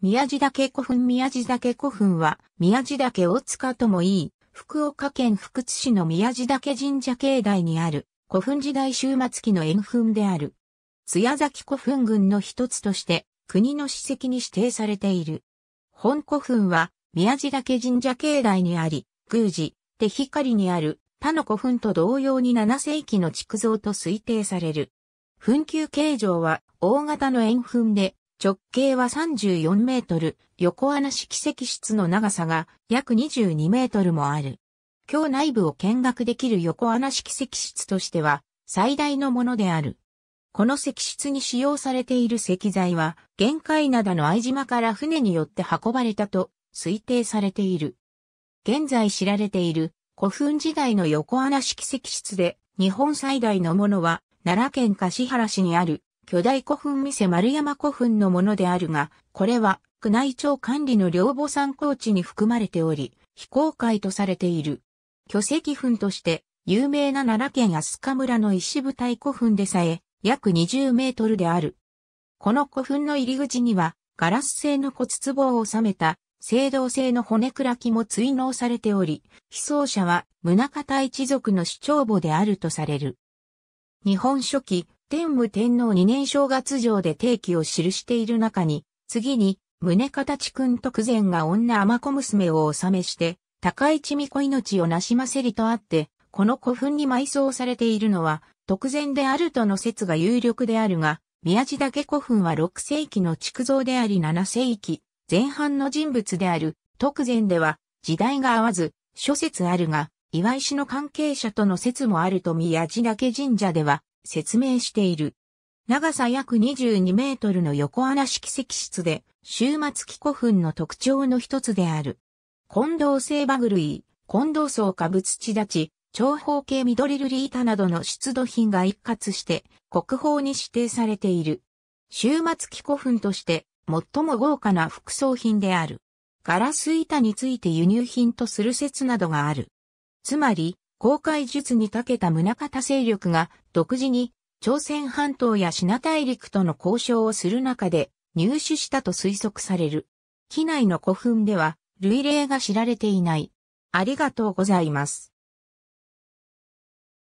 宮地岳古墳宮地岳古墳は、宮地岳大塚ともいい、福岡県福津市の宮地岳神社境内にある、古墳時代終末期の円墳である。津屋崎古墳群の一つとして、国の史跡に指定されている。本古墳は、宮地岳神社境内にあり、宮寺、手光にある他の古墳と同様に7世紀の築造と推定される。墳丘形状は大型の円墳で、直径は34メートル、横穴式石室の長さが約22メートルもある。今日内部を見学できる横穴式石室としては最大のものである。この石室に使用されている石材は、玄界灘の藍島から船によって運ばれたと推定されている。現在知られている古墳時代の横穴式石室で、日本最大のものは、奈良県柏原市にある巨大古墳見せ丸山古墳のものであるが、これは、宮内庁管理の両母参考地に含まれており、非公開とされている。巨石墳として、有名な奈良県飛鳥村の石舞台古墳でさえ、約20メートルである。この古墳の入り口には、ガラス製の骨壺を収めた、青銅製の骨砕きも追納されており、被葬者は、宗方一族の主張母であるとされる。日本初期、天武天皇二年正月上で定期を記している中に、次に、宗形君徳前が女尼子娘を治めして、高市美子命をなしませりとあって、この古墳に埋葬されているのは、徳前であるとの説が有力であるが、宮地岳古墳は6世紀の築造であり7世紀前半の人物である徳前では時代が合わず諸説あるが、岩石の関係者との説もあると宮地岳神社では説明している。長さ約22メートルの横穴式石室で、終末期古墳の特徴の一つである。近藤製バグ類、近藤層化物地立ち、長方形緑瑠璃板などの出土品が一括して国宝に指定されている。終末期古墳として最も豪華な副葬品である。ガラス板について輸入品とする説などがある。つまり、公開術に長けた宗方勢力が独自に朝鮮半島や品大陸との交渉をする中で入手したと推測される。機内の古墳では類例が知られていない。ありがとうございます。